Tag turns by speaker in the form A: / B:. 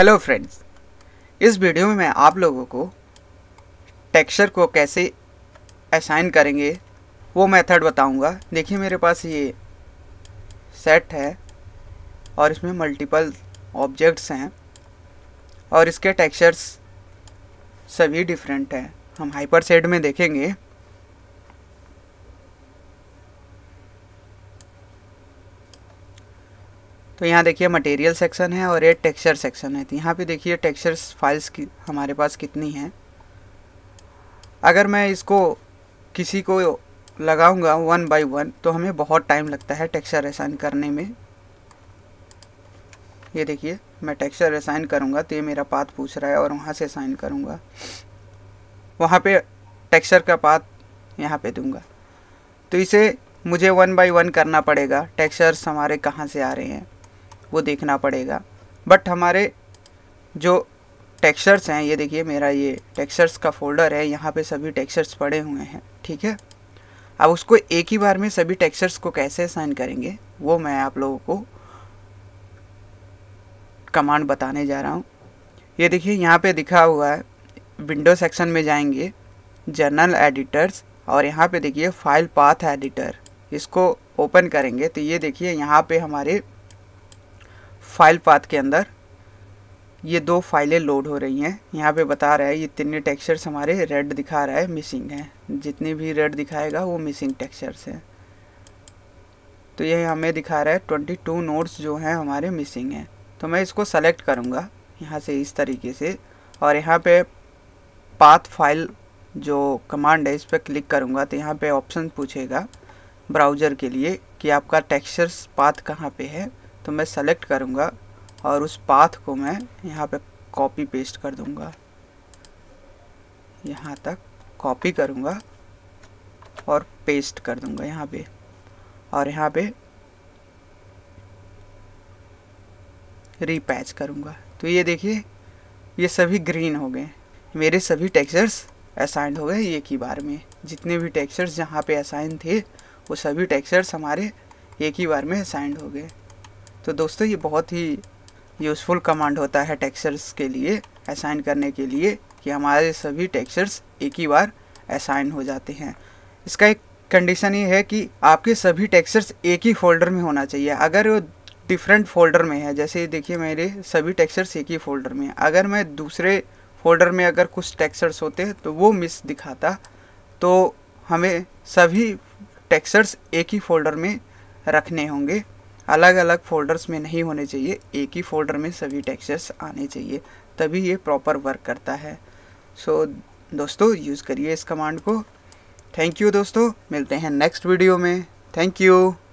A: hello friends इस video में मैं आप लोगों को टेक्सचर को कैसे असाइन करेंगे वो मेथड बताऊंगा देखिए मेरे पास ये सेट है और इसमें मल्टीपल ऑब्जेक्ट्स हैं और इसके टेक्सचर्स सभी डिफरेंट हैं हम हाइपर सेट में देखेंगे तो यहाँ देखिए मटेरियल सेक्शन है और ये टेक्सचर सेक्शन है तो यहाँ पे देखिए टेक्सचर्स फाइल्स की हमारे पास कितनी हैं अगर मैं इसको किसी को लगाऊंगा वन बाय वन तो हमें बहुत टाइम लगता है टेक्सचर असाइन करने में ये देखिए मैं टेक्सचर असाइन करूँगा तो ये मेरा पाथ पूछ रहा है और वहाँ से असाइन करूँगा वहाँ पर टेक्स्चर का पाथ यहाँ पर दूँगा तो इसे मुझे वन बाय वन करना पड़ेगा टेक्सचर्स हमारे कहाँ से आ रहे हैं वो देखना पड़ेगा बट हमारे जो टेक्सचर्स हैं ये देखिए मेरा ये टेक्सचर्स का फोल्डर है यहाँ पे सभी टेक्सचर्स पड़े हुए हैं ठीक है अब उसको एक ही बार में सभी टेक्सचर्स को कैसे असाइन करेंगे वो मैं आप लोगों को कमांड बताने जा रहा हूँ ये देखिए यहाँ पे दिखा हुआ है विंडो सेक्शन में जाएंगे जर्नल एडिटर्स और यहाँ पे देखिए फाइल पाथ एडिटर इसको ओपन करेंगे तो ये देखिए यहाँ पे हमारे फाइल पाथ के अंदर ये दो फाइलें लोड हो रही हैं यहाँ पे बता रहा है ये तीन टेक्सचर्स हमारे रेड दिखा रहा है मिसिंग हैं जितने भी रेड दिखाएगा वो मिसिंग टेक्सचर्स हैं तो ये हमें दिखा रहा है ट्वेंटी टू नोट्स जो हैं हमारे मिसिंग हैं तो मैं इसको सेलेक्ट करूँगा यहाँ से इस तरीके से और यहाँ पे पाथ फाइल जो कमांड है इस पर क्लिक करूँगा तो यहाँ पर ऑप्शन पूछेगा ब्राउज़र के लिए कि आपका टेक्स्चर्स पाथ कहाँ पर है तो मैं सेलेक्ट करूँगा और उस पाथ को मैं यहाँ पे कॉपी पेस्ट कर दूँगा यहाँ तक कॉपी करूँगा और पेस्ट कर दूँगा यहाँ पे और यहाँ पे रीपैच करूँगा तो ये देखिए ये सभी ग्रीन हो गए मेरे सभी टेक्सचर्स असाइन हो गए एक ही बार में जितने भी टेक्सचर्स यहाँ पे असाइन थे वो सभी टेक्सचर्स हमारे एक ही बार में असाइंड हो गए तो दोस्तों ये बहुत ही यूज़फुल कमांड होता है टेक्सचर्स के लिए असाइन करने के लिए कि हमारे सभी टेक्सचर्स एक ही बार असाइन हो जाते हैं इसका एक कंडीशन ये है कि आपके सभी टेक्सचर्स एक ही फोल्डर में होना चाहिए अगर वो डिफरेंट फोल्डर में है जैसे देखिए मेरे सभी टेक्सचर्स एक ही फोल्डर में है अगर मैं दूसरे फोल्डर में अगर कुछ टेक्सचर्स होते हैं तो वो मिस दिखाता तो हमें सभी टेक्सचर्स एक ही फोल्डर में रखने होंगे अलग अलग फोल्डर्स में नहीं होने चाहिए एक ही फोल्डर में सभी टेक्सचर्स आने चाहिए तभी ये प्रॉपर वर्क करता है सो so, दोस्तों यूज़ करिए इस कमांड को थैंक यू दोस्तों मिलते हैं नेक्स्ट वीडियो में थैंक यू